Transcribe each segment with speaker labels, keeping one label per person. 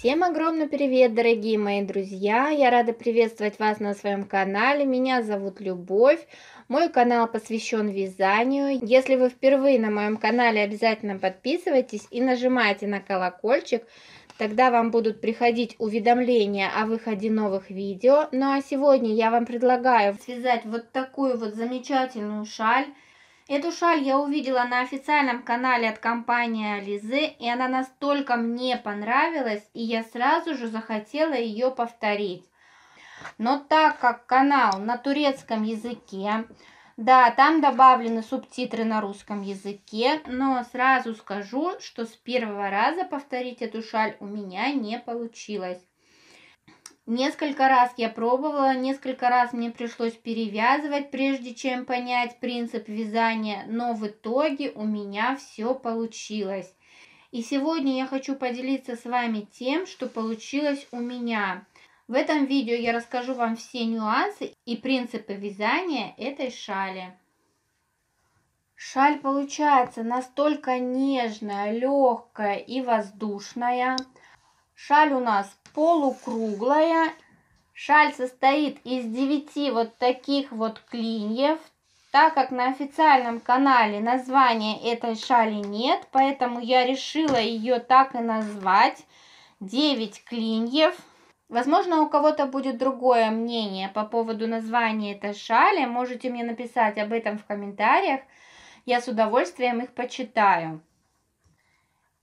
Speaker 1: Всем огромный привет, дорогие мои друзья! Я рада приветствовать вас на своем канале. Меня зовут Любовь. Мой канал посвящен вязанию. Если вы впервые на моем канале, обязательно подписывайтесь и нажимайте на колокольчик. Тогда вам будут приходить уведомления о выходе новых видео. Ну а сегодня я вам предлагаю связать вот такую вот замечательную шаль Эту шаль я увидела на официальном канале от компании Ализе, и она настолько мне понравилась, и я сразу же захотела ее повторить. Но так как канал на турецком языке, да, там добавлены субтитры на русском языке, но сразу скажу, что с первого раза повторить эту шаль у меня не получилось. Несколько раз я пробовала, несколько раз мне пришлось перевязывать, прежде чем понять принцип вязания, но в итоге у меня все получилось. И сегодня я хочу поделиться с вами тем, что получилось у меня. В этом видео я расскажу вам все нюансы и принципы вязания этой шали. Шаль получается настолько нежная, легкая и воздушная. Шаль у нас полукруглая. Шаль состоит из девяти вот таких вот клиньев. Так как на официальном канале названия этой шали нет, поэтому я решила ее так и назвать. 9 клиньев. Возможно, у кого-то будет другое мнение по поводу названия этой шали. Можете мне написать об этом в комментариях. Я с удовольствием их почитаю.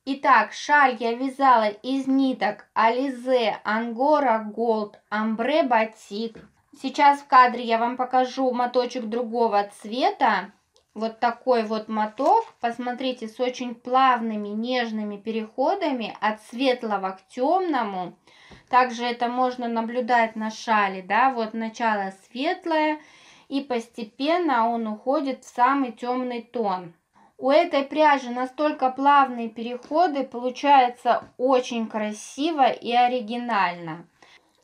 Speaker 1: Итак, шаль я вязала из ниток Ализе, Ангора, Голд, Амбре, Батик. Сейчас в кадре я вам покажу моточек другого цвета. Вот такой вот моток, посмотрите, с очень плавными, нежными переходами от светлого к темному. Также это можно наблюдать на шале, да, вот начало светлое, и постепенно он уходит в самый темный тон. У этой пряжи настолько плавные переходы, получается очень красиво и оригинально.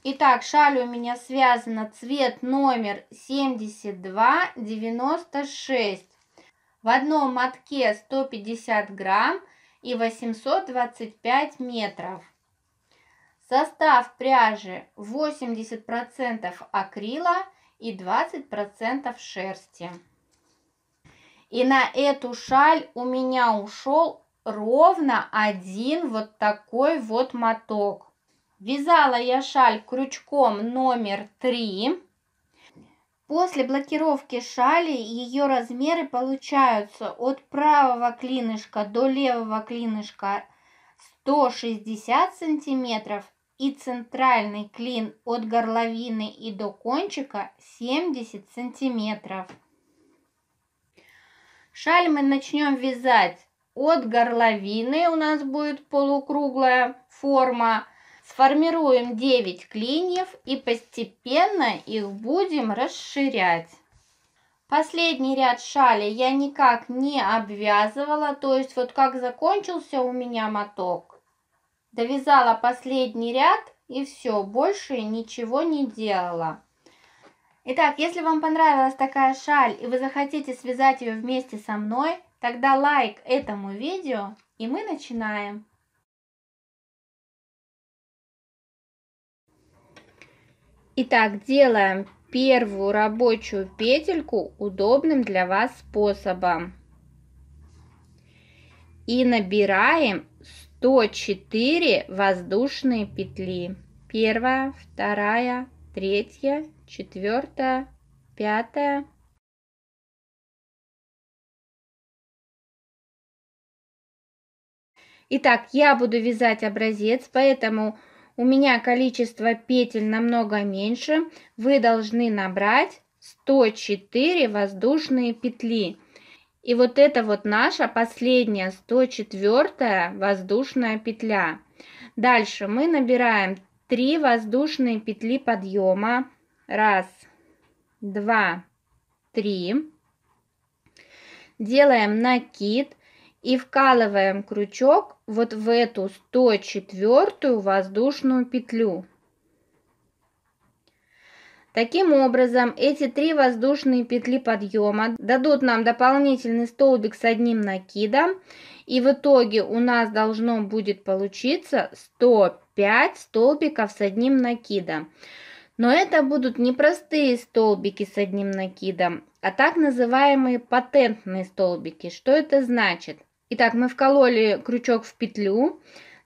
Speaker 1: Итак, шаль у меня связана цвет номер 7296. В одном мотке 150 грамм и 825 метров. Состав пряжи 80% акрила и 20% шерсти. И на эту шаль у меня ушел ровно один вот такой вот моток. Вязала я шаль крючком номер 3. После блокировки шали ее размеры получаются от правого клинышка до левого клинышка 160 сантиметров и центральный клин от горловины и до кончика 70 сантиметров. Шаль мы начнем вязать от горловины, у нас будет полукруглая форма. Сформируем 9 клиньев и постепенно их будем расширять. Последний ряд шали я никак не обвязывала, то есть вот как закончился у меня моток. Довязала последний ряд и все, больше ничего не делала. Итак, если вам понравилась такая шаль и вы захотите связать ее вместе со мной, тогда лайк этому видео и мы начинаем. Итак, делаем первую рабочую петельку удобным для вас способом. И набираем 104 воздушные петли. Первая, вторая, третья, четвертая, пятая. Итак, я буду вязать образец, поэтому у меня количество петель намного меньше. Вы должны набрать 104 воздушные петли. И вот это вот наша последняя 104 воздушная петля. Дальше мы набираем 3 воздушные петли подъема. Раз, два, три. Делаем накид и вкалываем крючок вот в эту 104 воздушную петлю. Таким образом, эти три воздушные петли подъема дадут нам дополнительный столбик с одним накидом. И в итоге у нас должно будет получиться 105 столбиков с одним накидом. Но это будут не простые столбики с одним накидом, а так называемые патентные столбики. Что это значит? Итак, мы вкололи крючок в петлю,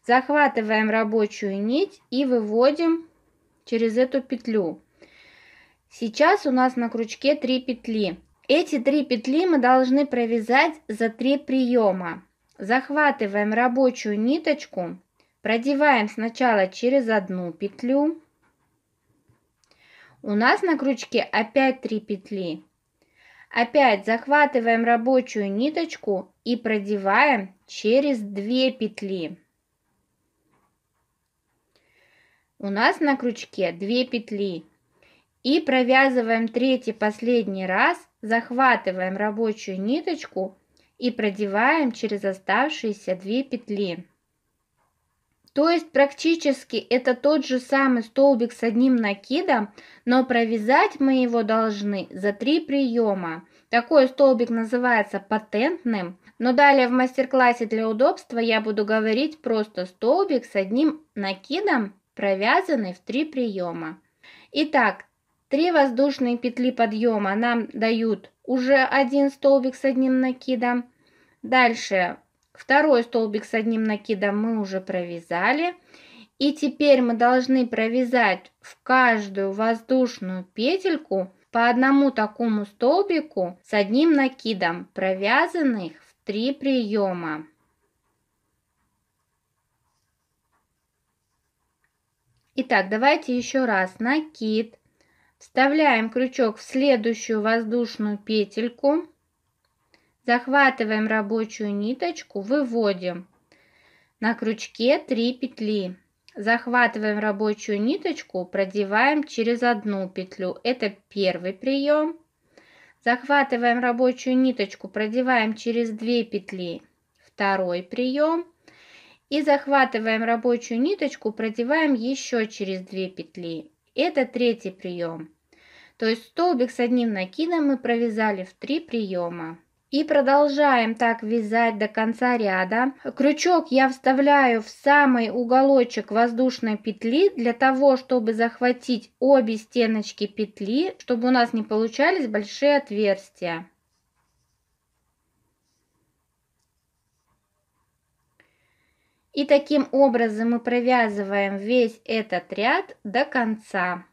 Speaker 1: захватываем рабочую нить и выводим через эту петлю. Сейчас у нас на крючке 3 петли. Эти 3 петли мы должны провязать за 3 приема. Захватываем рабочую ниточку, продеваем сначала через одну петлю, у нас на крючке опять 3 петли. Опять захватываем рабочую ниточку и продеваем через 2 петли. У нас на крючке 2 петли. И провязываем третий последний раз, захватываем рабочую ниточку и продеваем через оставшиеся 2 петли. То есть практически это тот же самый столбик с одним накидом, но провязать мы его должны за три приема. Такой столбик называется патентным, но далее в мастер-классе для удобства я буду говорить просто столбик с одним накидом, провязанный в три приема. Итак, три воздушные петли подъема нам дают уже один столбик с одним накидом. Дальше Второй столбик с одним накидом мы уже провязали. И теперь мы должны провязать в каждую воздушную петельку по одному такому столбику с одним накидом, провязанных в три приема. Итак, давайте еще раз накид. Вставляем крючок в следующую воздушную петельку. Захватываем рабочую ниточку, выводим на крючке 3 петли. Захватываем рабочую ниточку, продеваем через одну петлю. Это первый прием. Захватываем рабочую ниточку, продеваем через 2 петли. Второй прием. И захватываем рабочую ниточку, продеваем еще через 2 петли. Это третий прием. То есть столбик с одним накидом мы провязали в 3 приема. И продолжаем так вязать до конца ряда. Крючок я вставляю в самый уголочек воздушной петли для того, чтобы захватить обе стеночки петли, чтобы у нас не получались большие отверстия. И таким образом мы провязываем весь этот ряд до конца.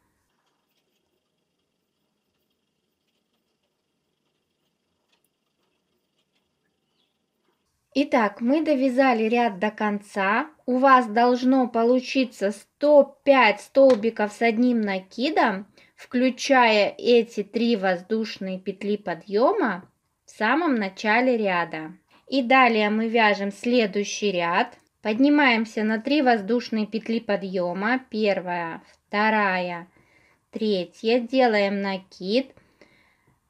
Speaker 1: Итак, мы довязали ряд до конца. У вас должно получиться 105 столбиков с одним накидом, включая эти три воздушные петли подъема в самом начале ряда. И далее мы вяжем следующий ряд. Поднимаемся на 3 воздушные петли подъема. Первая, вторая, третья. Делаем накид.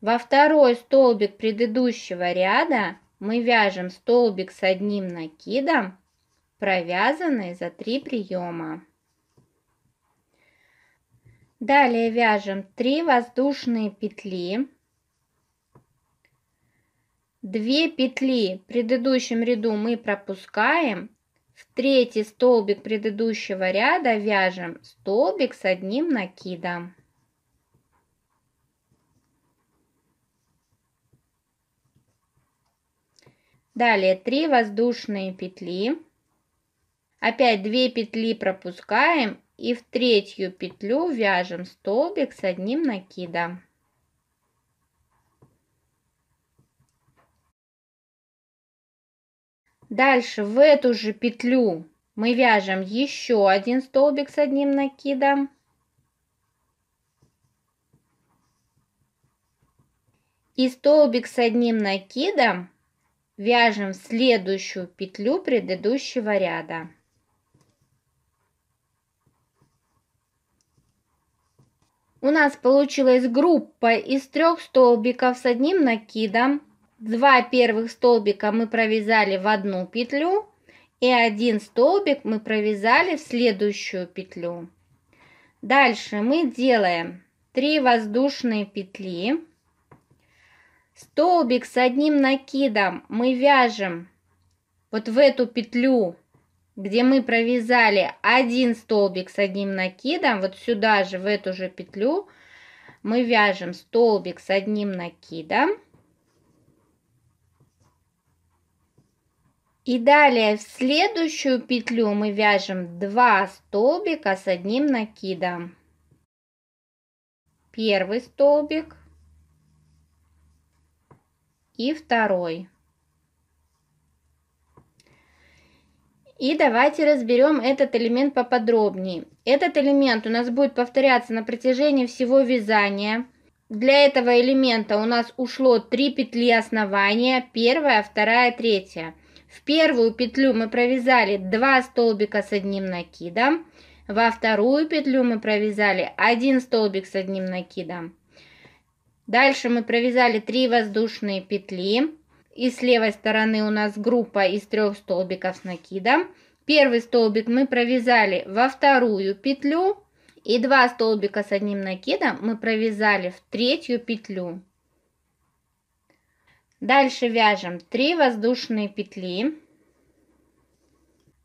Speaker 1: Во второй столбик предыдущего ряда мы вяжем столбик с одним накидом, провязанный за три приема. Далее вяжем 3 воздушные петли, 2 петли в предыдущем ряду мы пропускаем, в третий столбик предыдущего ряда вяжем столбик с одним накидом. Далее 3 воздушные петли. Опять 2 петли пропускаем и в третью петлю вяжем столбик с одним накидом. Дальше в эту же петлю мы вяжем еще один столбик с одним накидом. И столбик с одним накидом вяжем следующую петлю предыдущего ряда. У нас получилась группа из трех столбиков с одним накидом. Два первых столбика мы провязали в одну петлю и один столбик мы провязали в следующую петлю. Дальше мы делаем 3 воздушные петли Столбик с одним накидом мы вяжем вот в эту петлю, где мы провязали один столбик с одним накидом, вот сюда же, в эту же петлю, мы вяжем столбик с одним накидом. И далее в следующую петлю мы вяжем 2 столбика с одним накидом. Первый столбик – и второй. И давайте разберем этот элемент поподробнее. Этот элемент у нас будет повторяться на протяжении всего вязания. Для этого элемента у нас ушло 3 петли основания, первая, вторая, третья. В первую петлю мы провязали 2 столбика с одним накидом, во вторую петлю мы провязали 1 столбик с одним накидом. Дальше мы провязали 3 воздушные петли. И с левой стороны у нас группа из трех столбиков с накидом. Первый столбик мы провязали во вторую петлю. И 2 столбика с одним накидом мы провязали в третью петлю. Дальше вяжем 3 воздушные петли.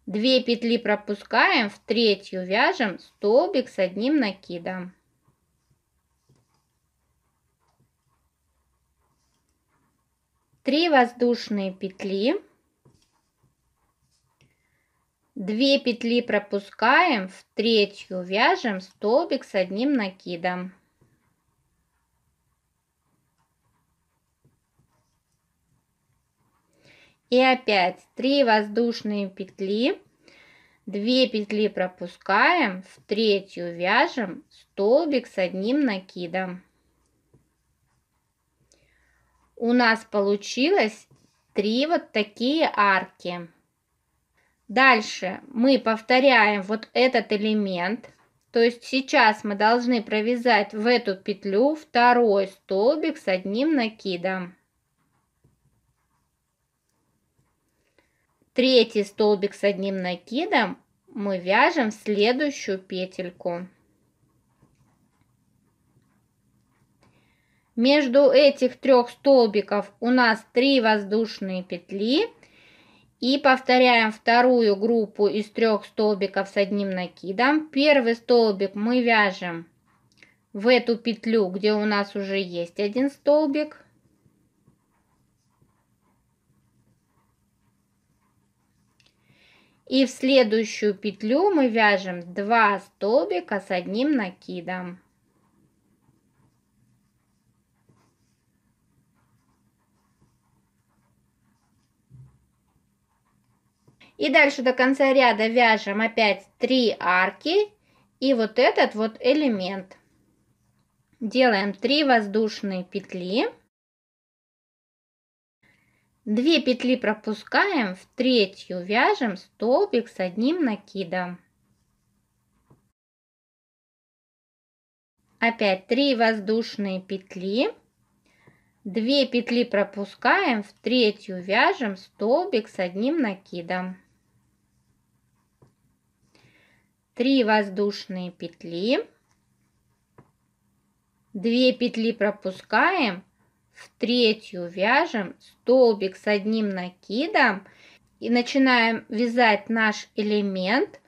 Speaker 1: 2 петли пропускаем, в третью вяжем столбик с одним накидом. 3 воздушные петли, 2 петли пропускаем, в третью вяжем столбик с одним накидом. И опять 3 воздушные петли, 2 петли пропускаем, в третью вяжем столбик с одним накидом у нас получилось три вот такие арки. Дальше мы повторяем вот этот элемент. То есть сейчас мы должны провязать в эту петлю второй столбик с одним накидом. Третий столбик с одним накидом мы вяжем в следующую петельку. Между этих трех столбиков у нас 3 воздушные петли. И повторяем вторую группу из трех столбиков с одним накидом. Первый столбик мы вяжем в эту петлю, где у нас уже есть один столбик. И в следующую петлю мы вяжем 2 столбика с одним накидом. И дальше до конца ряда вяжем опять 3 арки и вот этот вот элемент. Делаем 3 воздушные петли. 2 петли пропускаем, в третью вяжем столбик с одним накидом. Опять 3 воздушные петли. 2 петли пропускаем, в третью вяжем столбик с одним накидом. 3 воздушные петли, 2 петли пропускаем, в третью вяжем столбик с одним накидом и начинаем вязать наш элемент.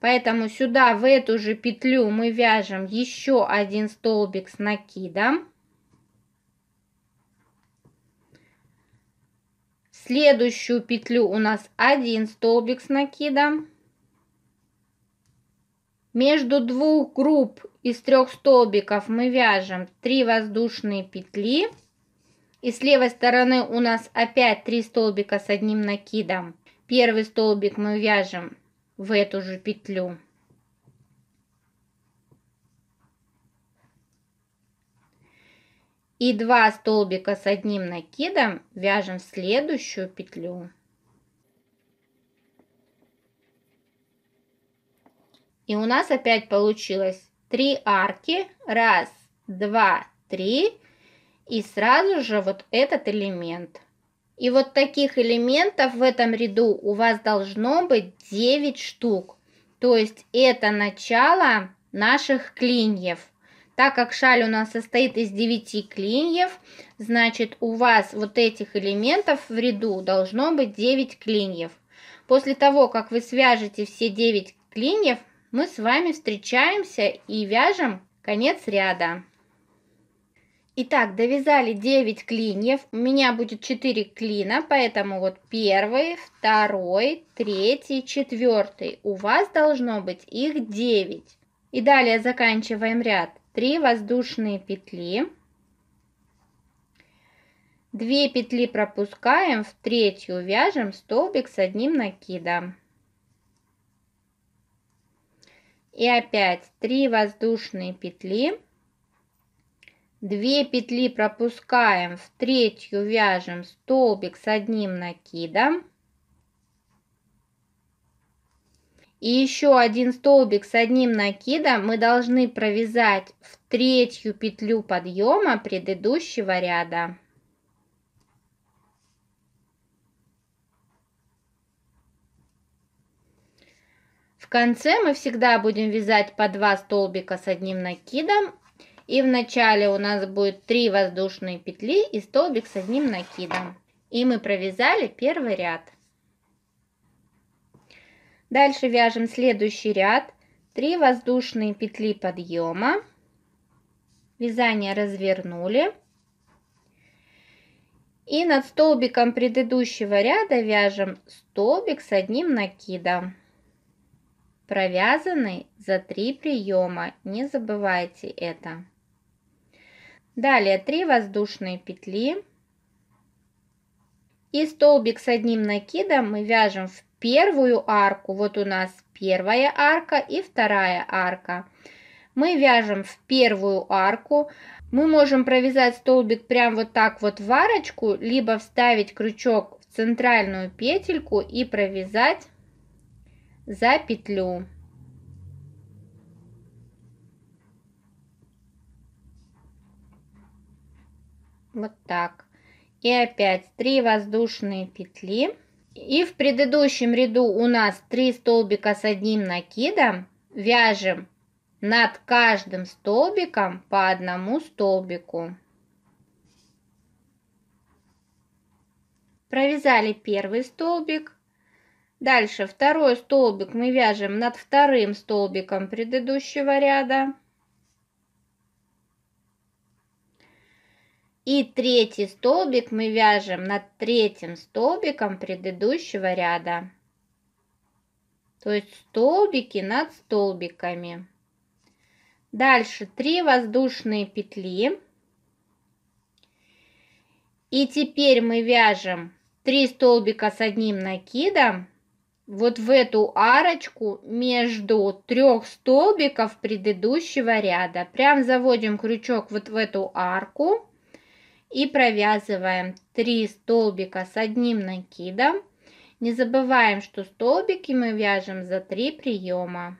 Speaker 1: Поэтому сюда в эту же петлю мы вяжем еще один столбик с накидом. В следующую петлю у нас один столбик с накидом. Между двух групп из трех столбиков мы вяжем 3 воздушные петли. И с левой стороны у нас опять 3 столбика с одним накидом. Первый столбик мы вяжем в эту же петлю. И 2 столбика с одним накидом вяжем в следующую петлю. И у нас опять получилось три арки. Раз, два, три. И сразу же вот этот элемент. И вот таких элементов в этом ряду у вас должно быть 9 штук. То есть это начало наших клиньев. Так как шаль у нас состоит из 9 клиньев, значит у вас вот этих элементов в ряду должно быть 9 клиньев. После того, как вы свяжете все 9 клиньев, мы с вами встречаемся и вяжем конец ряда. Итак, довязали 9 клиньев. У меня будет 4 клина, поэтому вот первый, второй, третий, четвертый. У вас должно быть их 9. И далее заканчиваем ряд. 3 воздушные петли. 2 петли пропускаем, в третью вяжем столбик с одним накидом. и опять 3 воздушные петли, 2 петли пропускаем, в третью вяжем столбик с одним накидом, и еще один столбик с одним накидом мы должны провязать в третью петлю подъема предыдущего ряда. В конце мы всегда будем вязать по 2 столбика с одним накидом. И в начале у нас будет 3 воздушные петли и столбик с одним накидом. И мы провязали первый ряд. Дальше вяжем следующий ряд. 3 воздушные петли подъема. Вязание развернули. И над столбиком предыдущего ряда вяжем столбик с одним накидом провязанный за три приема. Не забывайте это. Далее 3 воздушные петли. И столбик с одним накидом мы вяжем в первую арку. Вот у нас первая арка и вторая арка. Мы вяжем в первую арку. Мы можем провязать столбик прям вот так вот в арочку, либо вставить крючок в центральную петельку и провязать за петлю вот так и опять 3 воздушные петли и в предыдущем ряду у нас 3 столбика с одним накидом вяжем над каждым столбиком по одному столбику провязали первый столбик Дальше второй столбик мы вяжем над вторым столбиком предыдущего ряда. И третий столбик мы вяжем над третьим столбиком предыдущего ряда. То есть столбики над столбиками. Дальше 3 воздушные петли. И теперь мы вяжем 3 столбика с одним накидом вот в эту арочку между трех столбиков предыдущего ряда. Прям заводим крючок вот в эту арку и провязываем 3 столбика с одним накидом. Не забываем, что столбики мы вяжем за 3 приема.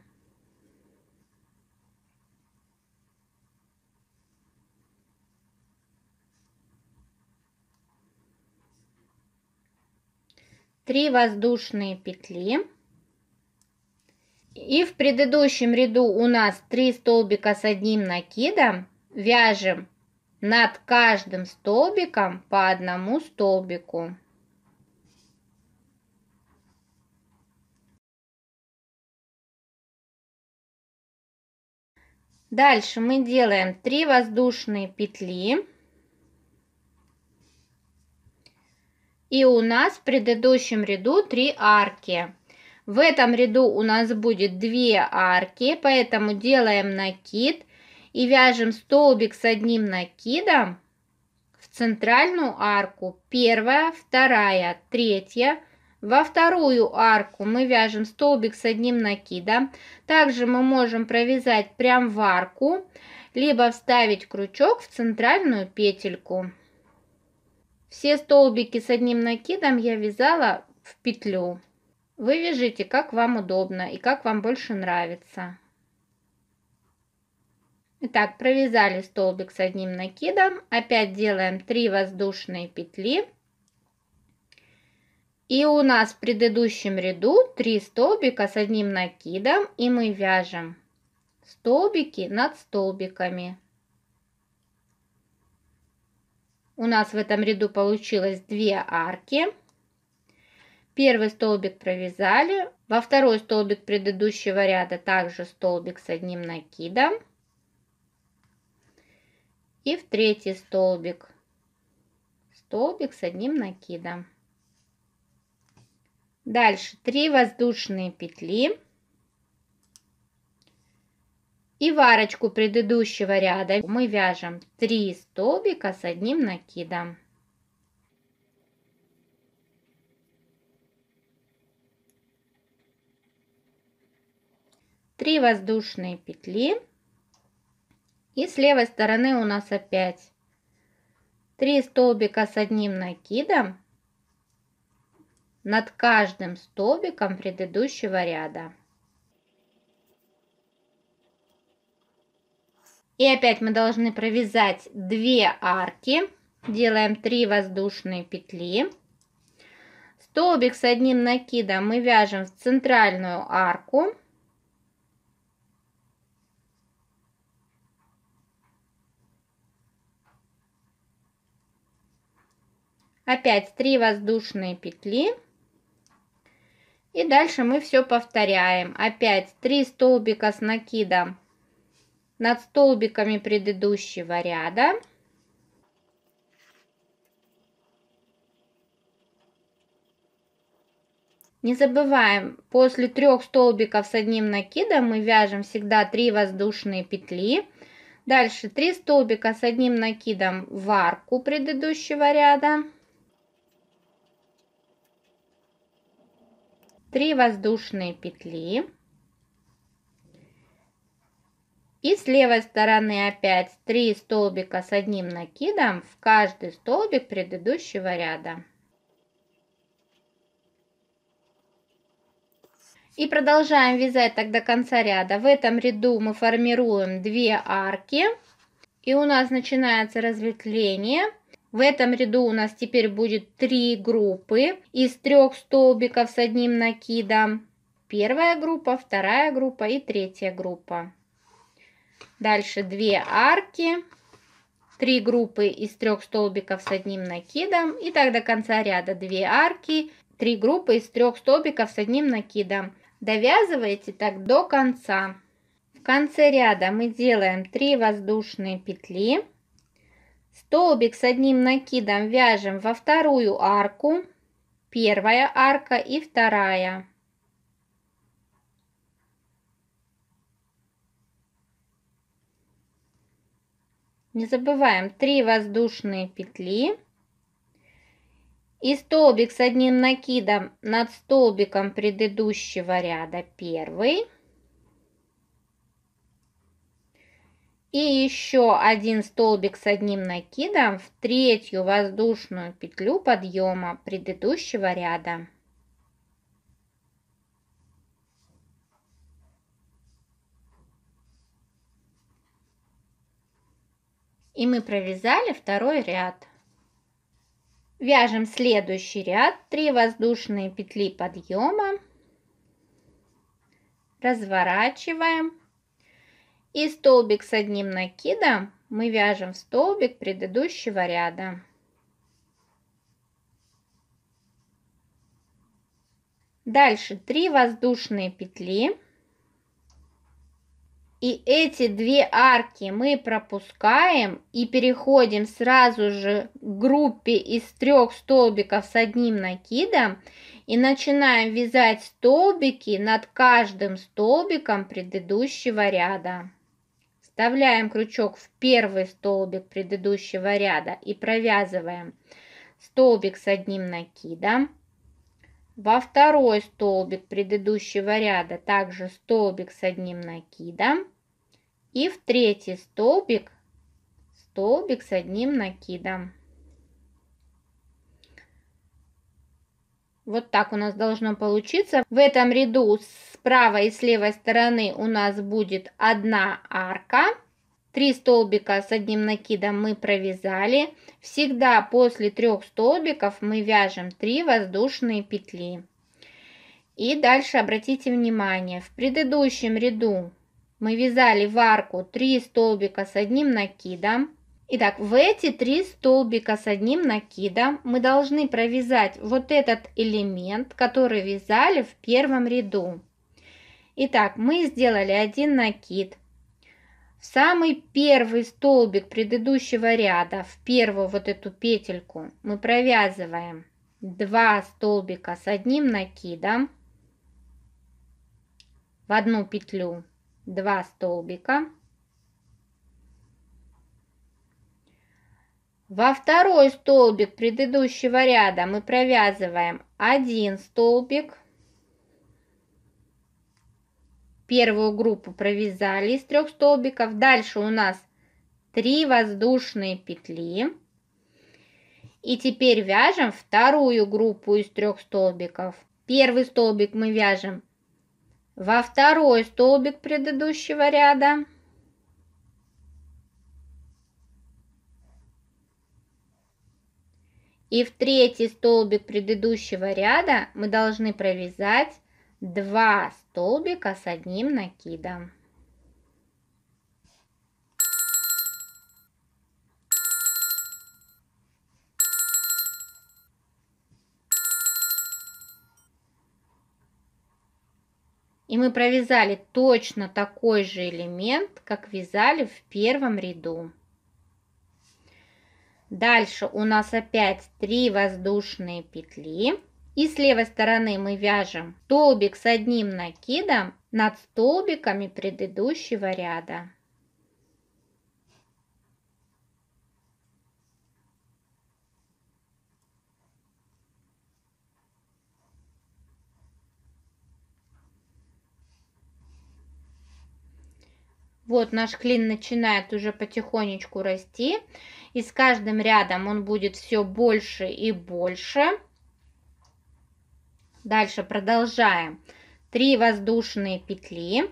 Speaker 1: 3 воздушные петли. И в предыдущем ряду у нас 3 столбика с одним накидом. Вяжем над каждым столбиком по одному столбику. Дальше мы делаем 3 воздушные петли. И у нас в предыдущем ряду 3 арки. В этом ряду у нас будет 2 арки, поэтому делаем накид и вяжем столбик с одним накидом в центральную арку. Первая, вторая, третья. Во вторую арку мы вяжем столбик с одним накидом. Также мы можем провязать прям в арку, либо вставить крючок в центральную петельку. Все столбики с одним накидом я вязала в петлю. Вы вяжите, как вам удобно и как вам больше нравится. Итак, провязали столбик с одним накидом. Опять делаем 3 воздушные петли. И у нас в предыдущем ряду 3 столбика с одним накидом. И мы вяжем столбики над столбиками. У нас в этом ряду получилось 2 арки. Первый столбик провязали. Во второй столбик предыдущего ряда также столбик с одним накидом. И в третий столбик. Столбик с одним накидом. Дальше 3 воздушные петли. И в арочку предыдущего ряда мы вяжем 3 столбика с одним накидом. Три воздушные петли. И с левой стороны у нас опять 3 столбика с одним накидом над каждым столбиком предыдущего ряда. И опять мы должны провязать 2 арки. Делаем 3 воздушные петли. Столбик с одним накидом мы вяжем в центральную арку. Опять 3 воздушные петли. И дальше мы все повторяем. Опять 3 столбика с накидом над столбиками предыдущего ряда. Не забываем, после трех столбиков с одним накидом мы вяжем всегда 3 воздушные петли. Дальше 3 столбика с одним накидом в арку предыдущего ряда. 3 воздушные петли. И с левой стороны опять 3 столбика с одним накидом в каждый столбик предыдущего ряда. И продолжаем вязать так до конца ряда. В этом ряду мы формируем 2 арки. И у нас начинается разветвление. В этом ряду у нас теперь будет 3 группы из трех столбиков с одним накидом. Первая группа, вторая группа и третья группа. Дальше 2 арки, 3 группы из 3 столбиков с одним накидом. И так до конца ряда 2 арки, 3 группы из 3 столбиков с одним накидом. Довязываете так до конца. В конце ряда мы делаем 3 воздушные петли. Столбик с одним накидом вяжем во вторую арку, первая арка и вторая. Не забываем 3 воздушные петли и столбик с одним накидом над столбиком предыдущего ряда первый. И еще один столбик с одним накидом в третью воздушную петлю подъема предыдущего ряда. И мы провязали второй ряд. Вяжем следующий ряд, 3 воздушные петли подъема, разворачиваем и столбик с одним накидом мы вяжем в столбик предыдущего ряда. Дальше 3 воздушные петли. И эти две арки мы пропускаем и переходим сразу же к группе из трех столбиков с одним накидом и начинаем вязать столбики над каждым столбиком предыдущего ряда. Вставляем крючок в первый столбик предыдущего ряда и провязываем столбик с одним накидом. Во второй столбик предыдущего ряда также столбик с одним накидом. И в третий столбик столбик с одним накидом. Вот так у нас должно получиться. В этом ряду с правой и с левой стороны у нас будет одна арка. 3 столбика с одним накидом мы провязали. Всегда после трех столбиков мы вяжем 3 воздушные петли. И дальше обратите внимание, в предыдущем ряду мы вязали в арку 3 столбика с одним накидом. Итак, в эти 3 столбика с одним накидом мы должны провязать вот этот элемент, который вязали в первом ряду. Итак, мы сделали один накид, в самый первый столбик предыдущего ряда, в первую вот эту петельку, мы провязываем 2 столбика с одним накидом в одну петлю 2 столбика. Во второй столбик предыдущего ряда мы провязываем 1 столбик Первую группу провязали из трех столбиков. Дальше у нас 3 воздушные петли. И теперь вяжем вторую группу из трех столбиков. Первый столбик мы вяжем во второй столбик предыдущего ряда. И в третий столбик предыдущего ряда мы должны провязать 2 столбика с одним накидом. И мы провязали точно такой же элемент, как вязали в первом ряду. Дальше у нас опять 3 воздушные петли. И с левой стороны мы вяжем столбик с одним накидом над столбиками предыдущего ряда. Вот наш клин начинает уже потихонечку расти, и с каждым рядом он будет все больше и больше. Дальше продолжаем. 3 воздушные петли.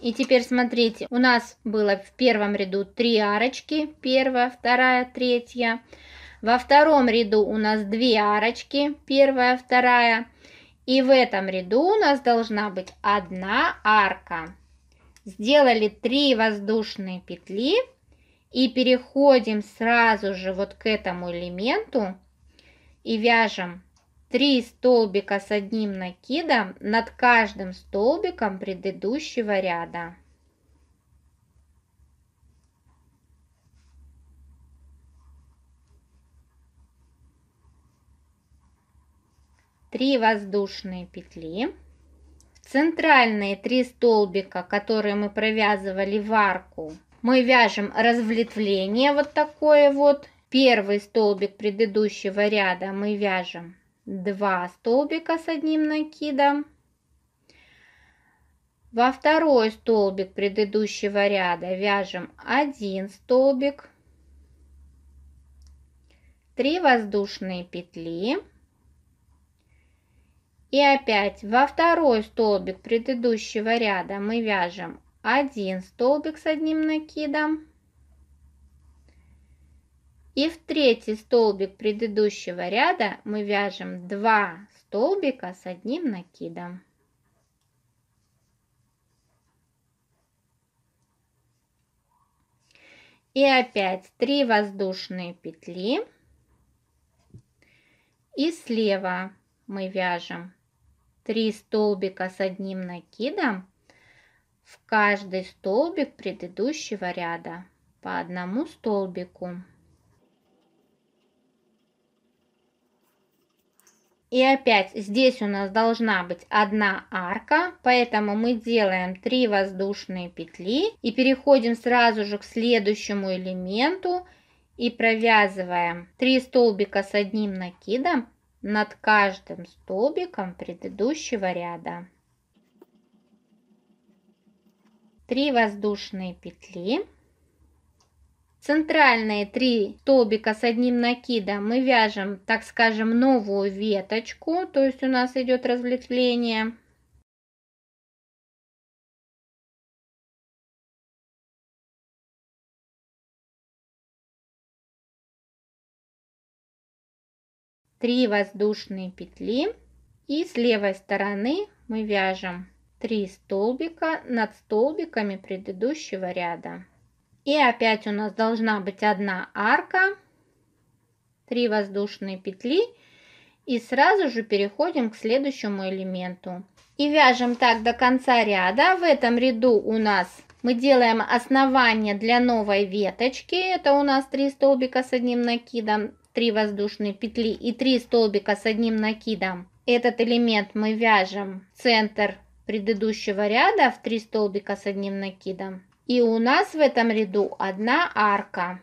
Speaker 1: И теперь смотрите, у нас было в первом ряду 3 арочки. Первая, вторая, третья. Во втором ряду у нас 2 арочки. Первая, вторая. И в этом ряду у нас должна быть одна арка. Сделали 3 воздушные петли. И переходим сразу же вот к этому элементу и вяжем 3 столбика с одним накидом над каждым столбиком предыдущего ряда. Три воздушные петли. В центральные три столбика, которые мы провязывали в арку, мы вяжем разветвление вот такое вот. Первый столбик предыдущего ряда мы вяжем 2 столбика с одним накидом. Во второй столбик предыдущего ряда вяжем 1 столбик, 3 воздушные петли. И опять во второй столбик предыдущего ряда мы вяжем 1 столбик с одним накидом, и в третий столбик предыдущего ряда мы вяжем 2 столбика с одним накидом. И опять 3 воздушные петли. И слева мы вяжем 3 столбика с одним накидом в каждый столбик предыдущего ряда по одному столбику. И опять здесь у нас должна быть одна арка, поэтому мы делаем 3 воздушные петли и переходим сразу же к следующему элементу и провязываем 3 столбика с одним накидом над каждым столбиком предыдущего ряда. 3 воздушные петли центральные три столбика с одним накидом мы вяжем, так скажем, новую веточку, то есть у нас идет разветвление. Три воздушные петли и с левой стороны мы вяжем три столбика над столбиками предыдущего ряда. И опять у нас должна быть одна арка, 3 воздушные петли. И сразу же переходим к следующему элементу. И вяжем так до конца ряда. В этом ряду у нас мы делаем основание для новой веточки. Это у нас 3 столбика с одним накидом, 3 воздушные петли и 3 столбика с одним накидом. Этот элемент мы вяжем в центр предыдущего ряда в 3 столбика с одним накидом. И у нас в этом ряду одна арка.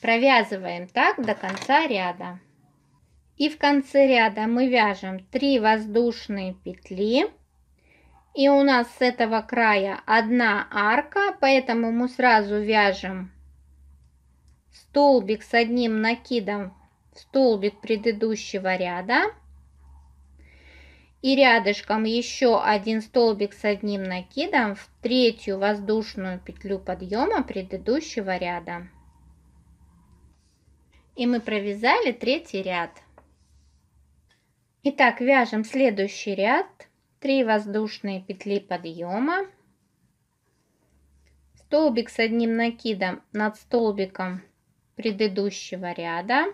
Speaker 1: Провязываем так до конца ряда. И в конце ряда мы вяжем 3 воздушные петли. И у нас с этого края одна арка, поэтому мы сразу вяжем столбик с одним накидом в столбик предыдущего ряда и рядышком еще один столбик с одним накидом в третью воздушную петлю подъема предыдущего ряда. И мы провязали третий ряд. Итак, вяжем следующий ряд. 3 воздушные петли подъема. Столбик с одним накидом над столбиком предыдущего ряда.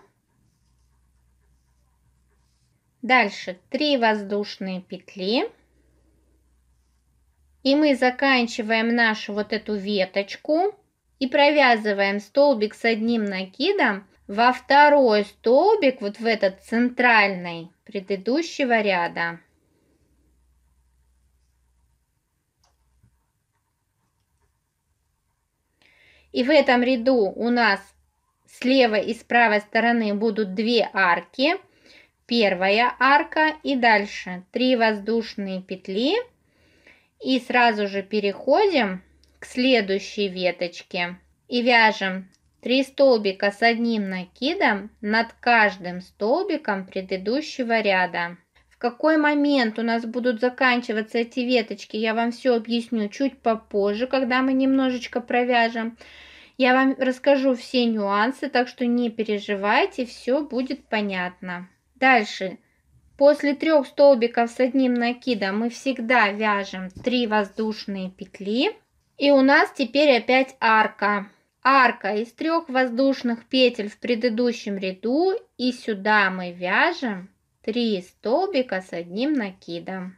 Speaker 1: Дальше 3 воздушные петли. И мы заканчиваем нашу вот эту веточку и провязываем столбик с одним накидом во второй столбик, вот в этот центральный предыдущего ряда. И в этом ряду у нас с левой и с правой стороны будут две арки первая арка и дальше 3 воздушные петли и сразу же переходим к следующей веточке и вяжем 3 столбика с одним накидом над каждым столбиком предыдущего ряда. В какой момент у нас будут заканчиваться эти веточки, я вам все объясню чуть попозже, когда мы немножечко провяжем. Я вам расскажу все нюансы, так что не переживайте, все будет понятно. Дальше. После трех столбиков с одним накидом мы всегда вяжем 3 воздушные петли. И у нас теперь опять арка. Арка из трех воздушных петель в предыдущем ряду. И сюда мы вяжем 3 столбика с одним накидом.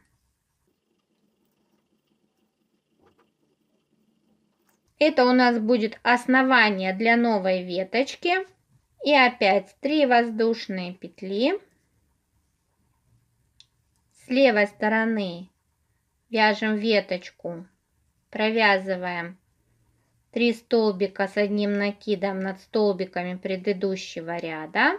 Speaker 1: Это у нас будет основание для новой веточки. И опять 3 воздушные петли левой стороны вяжем веточку, провязываем 3 столбика с одним накидом над столбиками предыдущего ряда.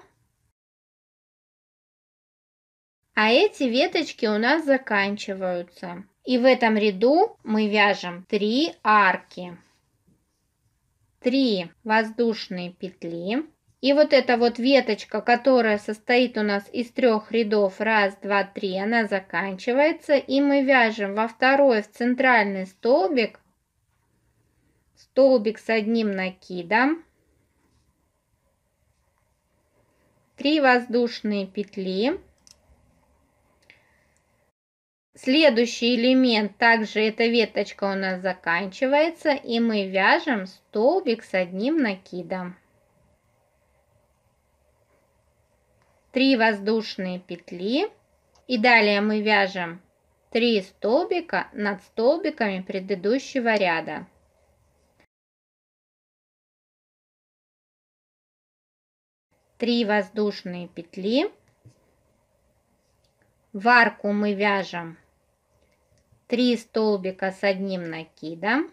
Speaker 1: А эти веточки у нас заканчиваются. И в этом ряду мы вяжем 3 арки, 3 воздушные петли, и вот эта вот веточка, которая состоит у нас из трех рядов, раз, два, три, она заканчивается. И мы вяжем во второй, в центральный столбик, столбик с одним накидом, 3 воздушные петли. Следующий элемент, также эта веточка у нас заканчивается, и мы вяжем столбик с одним накидом. 3 воздушные петли и далее мы вяжем 3 столбика над столбиками предыдущего ряда. Три воздушные петли. В арку мы вяжем 3 столбика с одним накидом.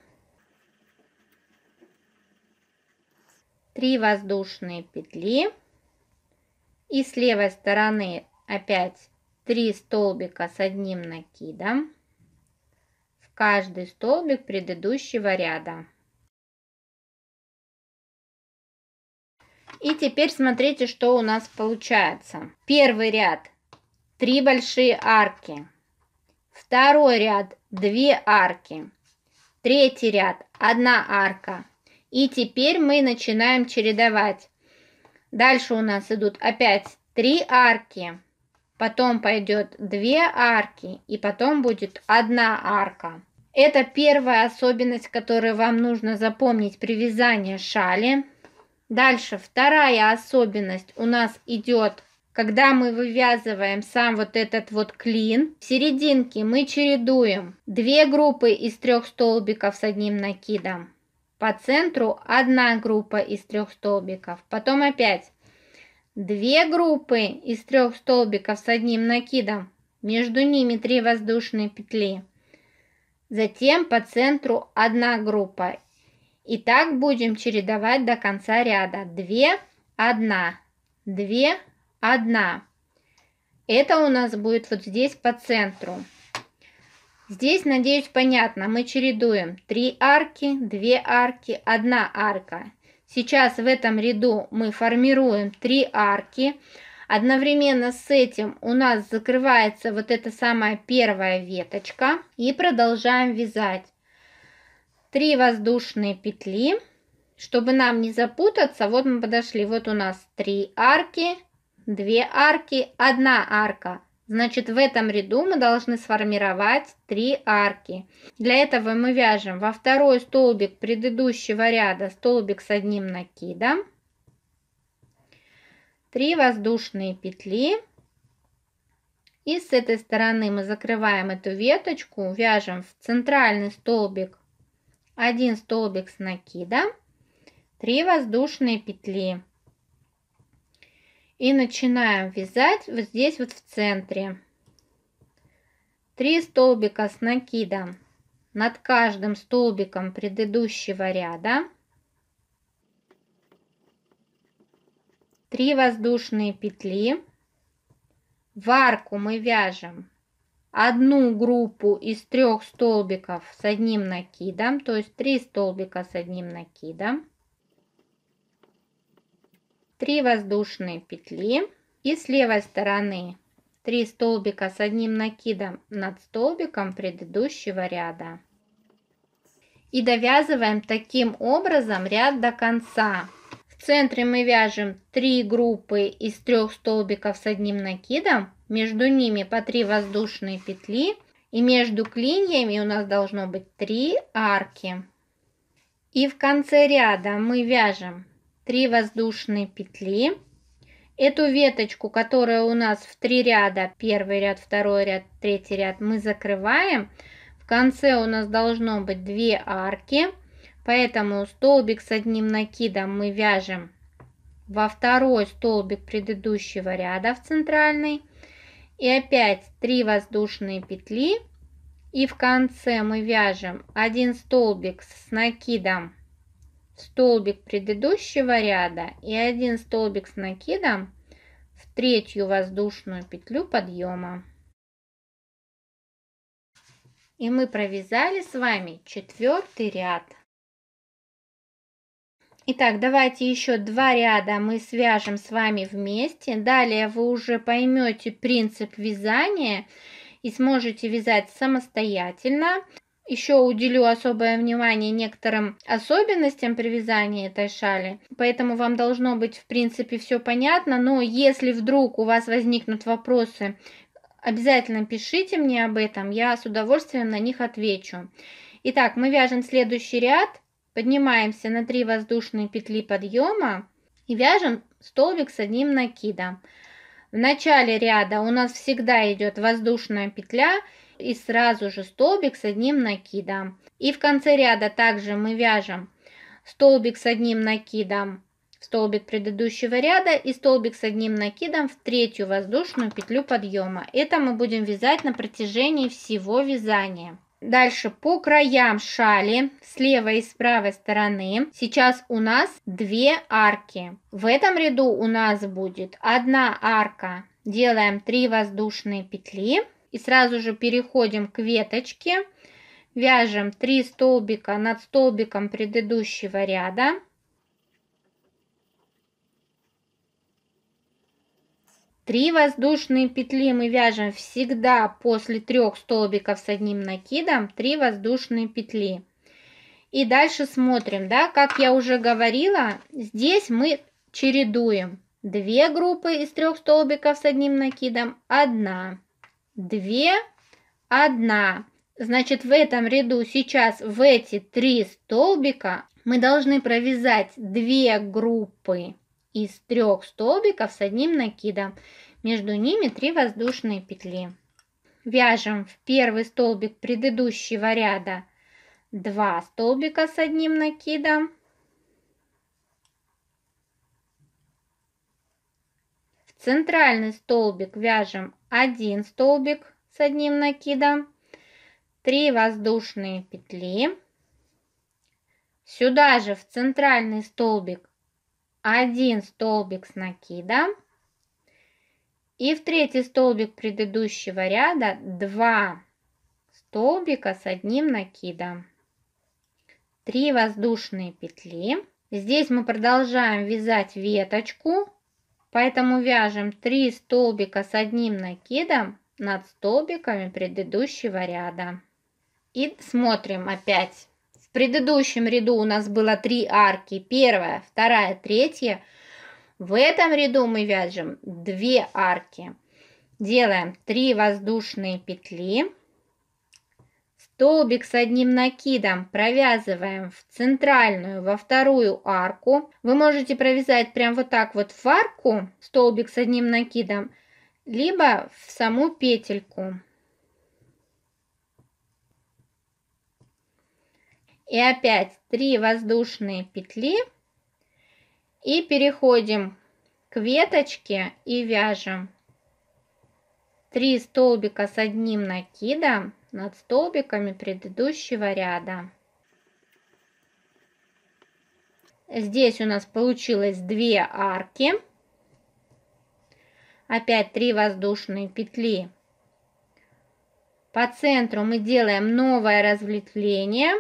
Speaker 1: 3 воздушные петли и с левой стороны опять 3 столбика с одним накидом в каждый столбик предыдущего ряда. И теперь смотрите, что у нас получается. Первый ряд 3 большие арки. Второй ряд 2 арки. Третий ряд 1 арка. И теперь мы начинаем чередовать Дальше у нас идут опять три арки, потом пойдет две арки и потом будет одна арка. Это первая особенность, которую вам нужно запомнить при вязании шали. Дальше вторая особенность у нас идет, когда мы вывязываем сам вот этот вот клин, в серединке мы чередуем две группы из трех столбиков с одним накидом. По центру одна группа из трех столбиков. Потом опять две группы из трех столбиков с одним накидом. Между ними три воздушные петли. Затем по центру одна группа. И так будем чередовать до конца ряда. Две, одна, две, одна. Это у нас будет вот здесь по центру. Здесь, надеюсь, понятно. Мы чередуем три арки, две арки, одна арка. Сейчас в этом ряду мы формируем три арки. Одновременно с этим у нас закрывается вот эта самая первая веточка. И продолжаем вязать. 3 воздушные петли. Чтобы нам не запутаться, вот мы подошли. Вот у нас 3 арки, 2 арки, 1 арка. Значит, в этом ряду мы должны сформировать три арки. Для этого мы вяжем во второй столбик предыдущего ряда столбик с одним накидом, 3 воздушные петли. И с этой стороны мы закрываем эту веточку, вяжем в центральный столбик 1 столбик с накидом, 3 воздушные петли. И начинаем вязать вот здесь вот в центре. 3 столбика с накидом над каждым столбиком предыдущего ряда. 3 воздушные петли. В арку мы вяжем одну группу из трех столбиков с одним накидом, то есть 3 столбика с одним накидом. 3 воздушные петли и с левой стороны 3 столбика с одним накидом над столбиком предыдущего ряда. И довязываем таким образом ряд до конца. В центре мы вяжем 3 группы из 3 столбиков с одним накидом, между ними по 3 воздушные петли и между клиньями у нас должно быть 3 арки. И в конце ряда мы вяжем 3 воздушные петли. Эту веточку, которая у нас в три ряда, первый ряд, второй ряд, третий ряд, мы закрываем. В конце у нас должно быть 2 арки, поэтому столбик с одним накидом мы вяжем во второй столбик предыдущего ряда в центральный. И опять 3 воздушные петли. И в конце мы вяжем один столбик с накидом столбик предыдущего ряда и один столбик с накидом в третью воздушную петлю подъема. И мы провязали с вами четвертый ряд. Итак, давайте еще два ряда мы свяжем с вами вместе. Далее вы уже поймете принцип вязания и сможете вязать самостоятельно. Еще уделю особое внимание некоторым особенностям при вязании этой шали, поэтому вам должно быть, в принципе, все понятно, но если вдруг у вас возникнут вопросы, обязательно пишите мне об этом, я с удовольствием на них отвечу. Итак, мы вяжем следующий ряд, поднимаемся на 3 воздушные петли подъема и вяжем столбик с одним накидом. В начале ряда у нас всегда идет воздушная петля – и сразу же столбик с одним накидом. И в конце ряда также мы вяжем столбик с одним накидом в столбик предыдущего ряда и столбик с одним накидом в третью воздушную петлю подъема. Это мы будем вязать на протяжении всего вязания. Дальше по краям шали с левой и с правой стороны сейчас у нас две арки. В этом ряду у нас будет одна арка. Делаем 3 воздушные петли и сразу же переходим к веточке. Вяжем 3 столбика над столбиком предыдущего ряда. Три воздушные петли мы вяжем всегда после трех столбиков с одним накидом. Три воздушные петли. И дальше смотрим, да, как я уже говорила, здесь мы чередуем две группы из трех столбиков с одним накидом, одна. 2, 1. Значит, в этом ряду сейчас в эти три столбика мы должны провязать две группы из трех столбиков с одним накидом. Между ними три воздушные петли. Вяжем в первый столбик предыдущего ряда 2 столбика с одним накидом, центральный столбик вяжем один столбик с одним накидом, 3 воздушные петли, сюда же в центральный столбик один столбик с накидом и в третий столбик предыдущего ряда 2 столбика с одним накидом 3 воздушные петли здесь мы продолжаем вязать веточку Поэтому вяжем 3 столбика с одним накидом над столбиками предыдущего ряда. И смотрим опять. В предыдущем ряду у нас было 3 арки. Первая, вторая, третья. В этом ряду мы вяжем 2 арки. Делаем 3 воздушные петли. Столбик с одним накидом провязываем в центральную, во вторую арку. Вы можете провязать прям вот так вот в арку, столбик с одним накидом, либо в саму петельку. И опять 3 воздушные петли. И переходим к веточке и вяжем 3 столбика с одним накидом над столбиками предыдущего ряда. Здесь у нас получилось две арки. Опять три воздушные петли. По центру мы делаем новое разветвление,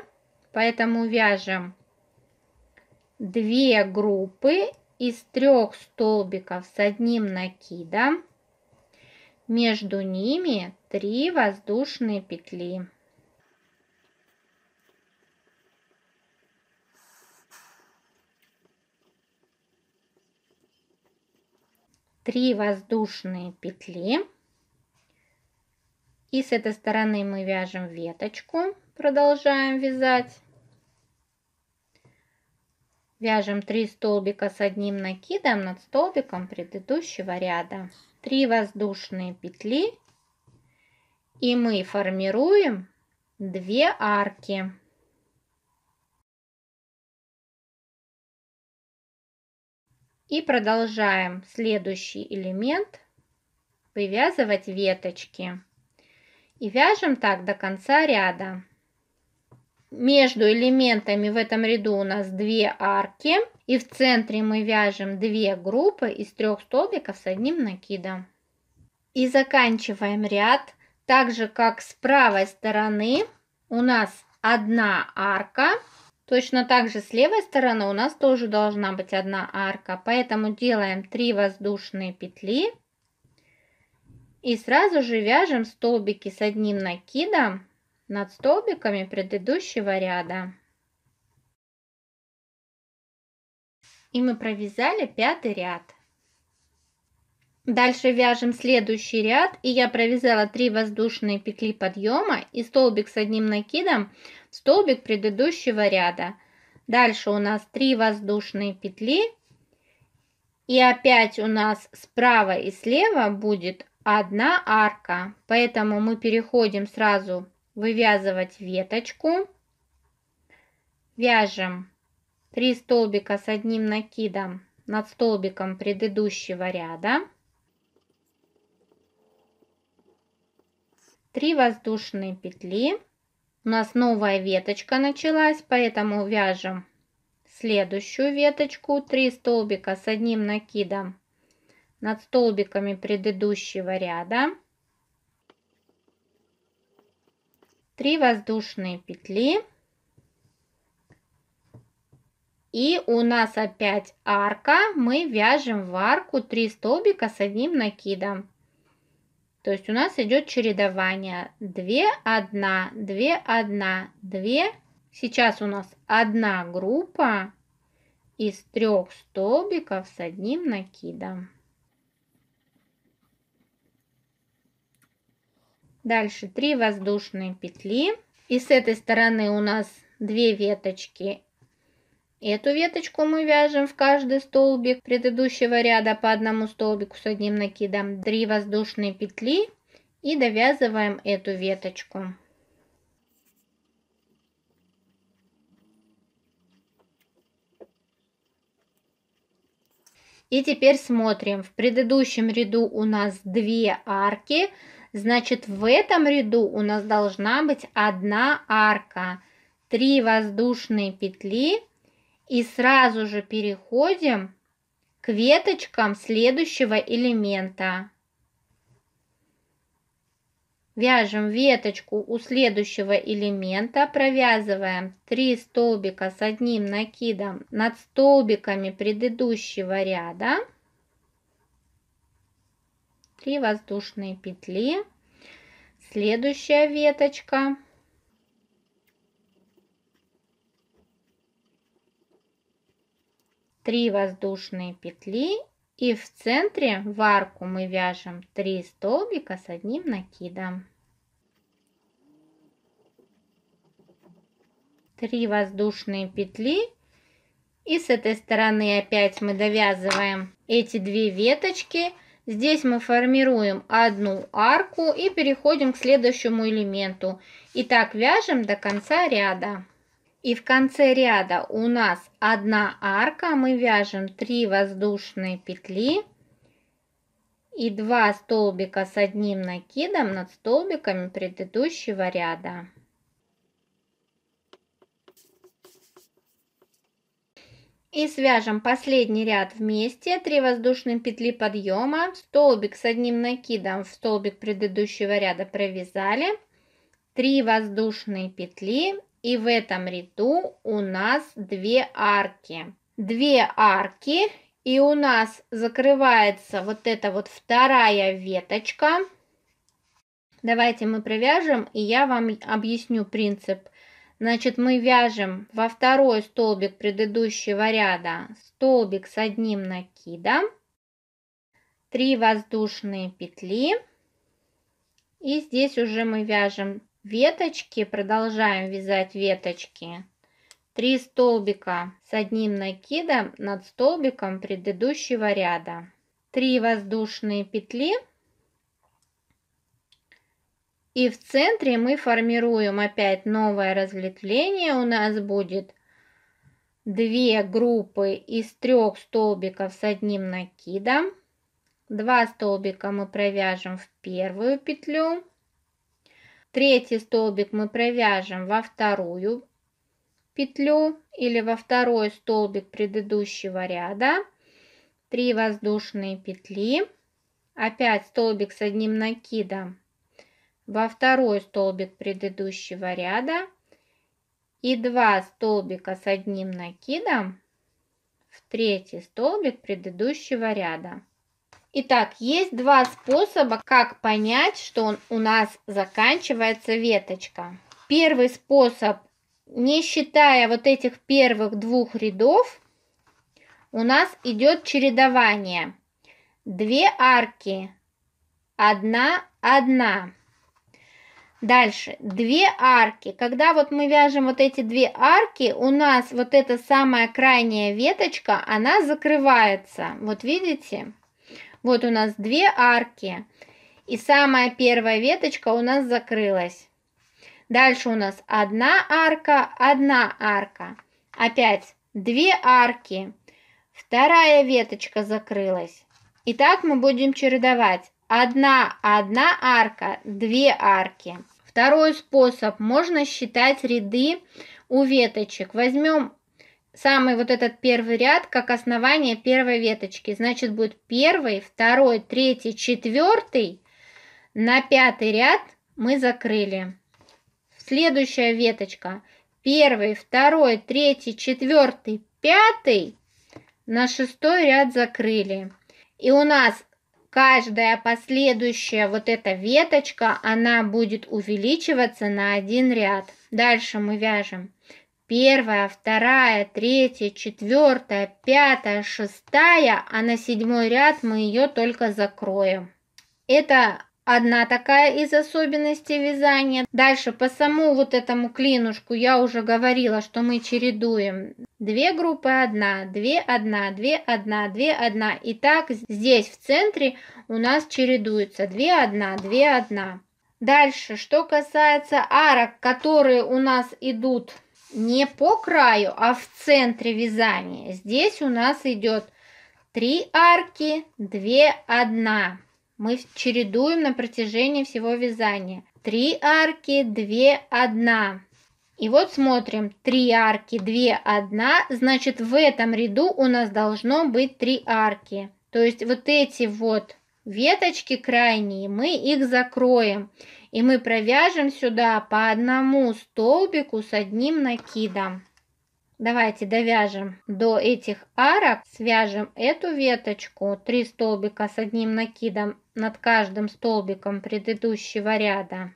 Speaker 1: поэтому вяжем две группы из трех столбиков с одним накидом. Между ними три воздушные петли. Три воздушные петли. И с этой стороны мы вяжем веточку, продолжаем вязать. Вяжем 3 столбика с одним накидом над столбиком предыдущего ряда. 3 воздушные петли и мы формируем 2 арки. И продолжаем следующий элемент вывязывать веточки. И вяжем так до конца ряда. Между элементами в этом ряду у нас две арки. И в центре мы вяжем две группы из трех столбиков с одним накидом. И заканчиваем ряд. Так же, как с правой стороны у нас одна арка. Точно так же с левой стороны у нас тоже должна быть одна арка. Поэтому делаем 3 воздушные петли. И сразу же вяжем столбики с одним накидом над столбиками предыдущего ряда. И мы провязали пятый ряд. Дальше вяжем следующий ряд, и я провязала 3 воздушные петли подъема и столбик с одним накидом в столбик предыдущего ряда. Дальше у нас 3 воздушные петли, и опять у нас справа и слева будет одна арка, поэтому мы переходим сразу вывязывать веточку. Вяжем 3 столбика с одним накидом над столбиком предыдущего ряда. 3 воздушные петли. У нас новая веточка началась, поэтому вяжем следующую веточку. 3 столбика с одним накидом над столбиками предыдущего ряда. 3 воздушные петли. И у нас опять арка. Мы вяжем в арку 3 столбика с одним накидом. То есть у нас идет чередование. 2, 1, 2, 1, 2. Сейчас у нас одна группа из трех столбиков с одним накидом. Дальше 3 воздушные петли. И с этой стороны у нас 2 веточки. Эту веточку мы вяжем в каждый столбик предыдущего ряда по одному столбику с одним накидом. 3 воздушные петли и довязываем эту веточку. И теперь смотрим. В предыдущем ряду у нас 2 арки. Значит, в этом ряду у нас должна быть одна арка, 3 воздушные петли и сразу же переходим к веточкам следующего элемента. Вяжем веточку у следующего элемента, провязываем 3 столбика с одним накидом над столбиками предыдущего ряда. 3 воздушные петли следующая веточка три воздушные петли и в центре в арку мы вяжем 3 столбика с одним накидом 3 воздушные петли и с этой стороны опять мы довязываем эти две веточки Здесь мы формируем одну арку и переходим к следующему элементу. И так вяжем до конца ряда. И в конце ряда у нас одна арка, мы вяжем 3 воздушные петли и 2 столбика с одним накидом над столбиками предыдущего ряда. И свяжем последний ряд вместе, 3 воздушные петли подъема, столбик с одним накидом в столбик предыдущего ряда провязали, 3 воздушные петли и в этом ряду у нас 2 арки. 2 арки и у нас закрывается вот эта вот вторая веточка. Давайте мы провяжем и я вам объясню принцип Значит, мы вяжем во второй столбик предыдущего ряда столбик с одним накидом, 3 воздушные петли. И здесь уже мы вяжем веточки, продолжаем вязать веточки. 3 столбика с одним накидом над столбиком предыдущего ряда. 3 воздушные петли и в центре мы формируем опять новое разветвление. У нас будет две группы из трех столбиков с одним накидом. Два столбика мы провяжем в первую петлю. Третий столбик мы провяжем во вторую петлю или во второй столбик предыдущего ряда. Три воздушные петли. Опять столбик с одним накидом во второй столбик предыдущего ряда и 2 столбика с одним накидом в третий столбик предыдущего ряда. Итак, есть два способа, как понять, что у нас заканчивается веточка. Первый способ, не считая вот этих первых двух рядов, у нас идет чередование. Две арки, одна, одна. Дальше, две арки. Когда вот мы вяжем вот эти две арки, у нас вот эта самая крайняя веточка, она закрывается. Вот видите? Вот у нас две арки. И самая первая веточка у нас закрылась. Дальше у нас одна арка, одна арка. Опять две арки. Вторая веточка закрылась. И так мы будем чередовать. Одна, одна арка, две арки. Второй способ. Можно считать ряды у веточек. Возьмем самый вот этот первый ряд как основание первой веточки. Значит, будет первый, второй, третий, четвертый. На пятый ряд мы закрыли. Следующая веточка. Первый, второй, третий, четвертый, пятый. На шестой ряд закрыли. И у нас каждая последующая вот эта веточка, она будет увеличиваться на один ряд. Дальше мы вяжем первая, вторая, третья, четвертая, пятая, шестая, а на седьмой ряд мы ее только закроем. Это Одна такая из особенностей вязания. Дальше по саму вот этому клинушку я уже говорила, что мы чередуем. Две группы, одна, две, одна, две, одна, две, одна. И так здесь в центре у нас чередуется две, одна, две, одна. Дальше, что касается арок, которые у нас идут не по краю, а в центре вязания. Здесь у нас идет три арки, две, одна мы чередуем на протяжении всего вязания. 3 арки, 2, 1. И вот смотрим, 3 арки, 2, 1, значит в этом ряду у нас должно быть 3 арки. То есть вот эти вот веточки крайние, мы их закроем. И мы провяжем сюда по одному столбику с одним накидом. Давайте довяжем до этих арок, свяжем эту веточку, 3 столбика с одним накидом над каждым столбиком предыдущего ряда.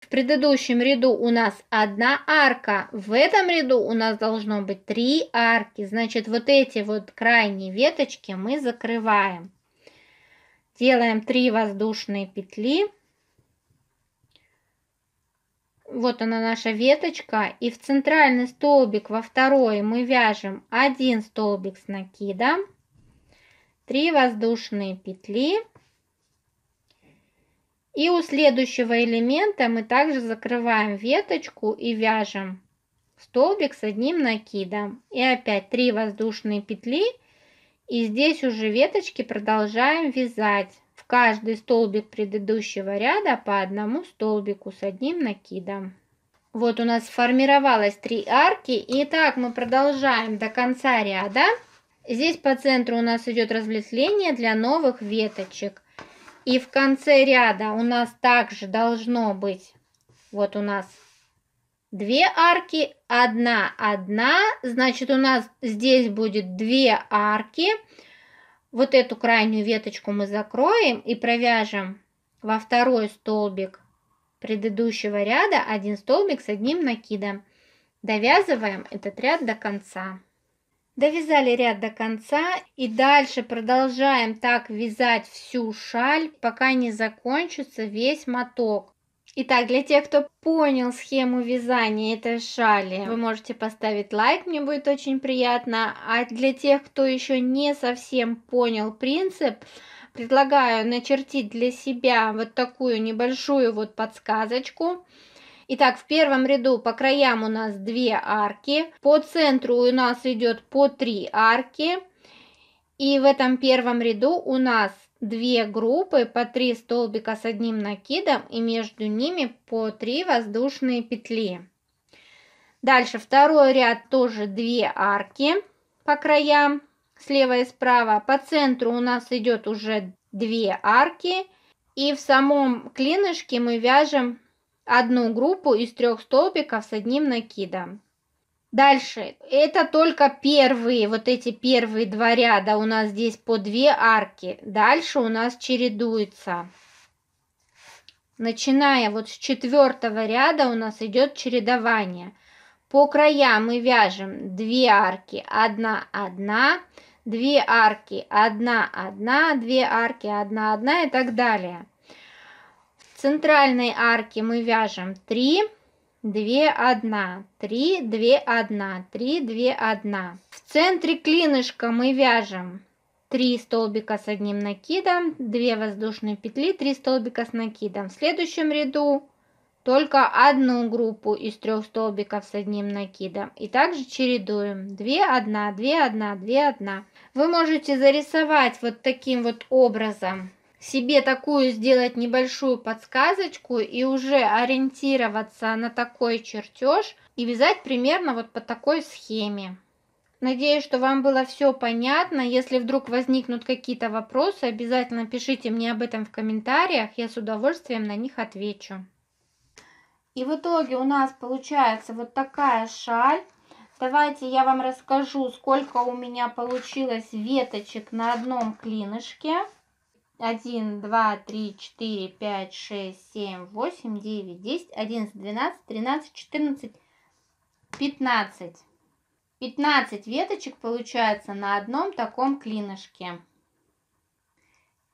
Speaker 1: В предыдущем ряду у нас одна арка, в этом ряду у нас должно быть три арки. Значит, вот эти вот крайние веточки мы закрываем. Делаем 3 воздушные петли. Вот она наша веточка. И в центральный столбик во второй мы вяжем один столбик с накидом. 3 воздушные петли. И у следующего элемента мы также закрываем веточку и вяжем столбик с одним накидом. И опять 3 воздушные петли. И здесь уже веточки продолжаем вязать. В каждый столбик предыдущего ряда по одному столбику с одним накидом. Вот у нас сформировалось 3 арки. И так мы продолжаем до конца ряда. Здесь по центру у нас идет разветвление для новых веточек. И в конце ряда у нас также должно быть, вот у нас две арки, одна, одна, значит у нас здесь будет две арки. Вот эту крайнюю веточку мы закроем и провяжем во второй столбик предыдущего ряда один столбик с одним накидом. Довязываем этот ряд до конца. Довязали ряд до конца и дальше продолжаем так вязать всю шаль, пока не закончится весь моток. Итак, для тех, кто понял схему вязания этой шали, вы можете поставить лайк, мне будет очень приятно. А для тех, кто еще не совсем понял принцип, предлагаю начертить для себя вот такую небольшую вот подсказочку. Итак, в первом ряду по краям у нас 2 арки, по центру у нас идет по 3 арки. И в этом первом ряду у нас две группы по 3 столбика с одним накидом и между ними по 3 воздушные петли. Дальше второй ряд тоже 2 арки по краям слева и справа. По центру у нас идет уже 2 арки. И в самом клинышке мы вяжем одну группу из трех столбиков с одним накидом. Дальше, это только первые, вот эти первые два ряда, у нас здесь по две арки, дальше у нас чередуется. Начиная вот с четвертого ряда у нас идет чередование. По краям мы вяжем две арки, одна одна, две арки, одна одна, две арки, одна одна и так далее центральной арки мы вяжем 3, 2, 1, 3, 2, 1, 3, 2, 1. В центре клинышка мы вяжем 3 столбика с одним накидом, 2 воздушные петли, 3 столбика с накидом. В следующем ряду только одну группу из трех столбиков с одним накидом. И также чередуем 2, 1, 2, 1, 2, 1. Вы можете зарисовать вот таким вот образом себе такую сделать небольшую подсказочку и уже ориентироваться на такой чертеж и вязать примерно вот по такой схеме. Надеюсь, что вам было все понятно. Если вдруг возникнут какие-то вопросы, обязательно пишите мне об этом в комментариях. Я с удовольствием на них отвечу. И в итоге у нас получается вот такая шаль. Давайте я вам расскажу, сколько у меня получилось веточек на одном клинышке. 1, 2, 3, 4, 5, 6, 7, 8, 9, 10, 11, 12, 13, 14, 15. 15 веточек получается на одном таком клинышке.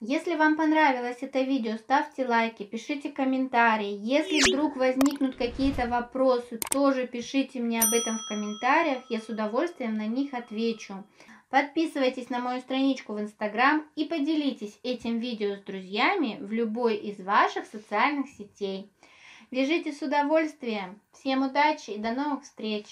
Speaker 1: Если вам понравилось это видео, ставьте лайки, пишите комментарии. Если вдруг возникнут какие-то вопросы, тоже пишите мне об этом в комментариях. Я с удовольствием на них отвечу. Подписывайтесь на мою страничку в Инстаграм и поделитесь этим видео с друзьями в любой из ваших социальных сетей. Вяжите с удовольствием. Всем удачи и до новых встреч!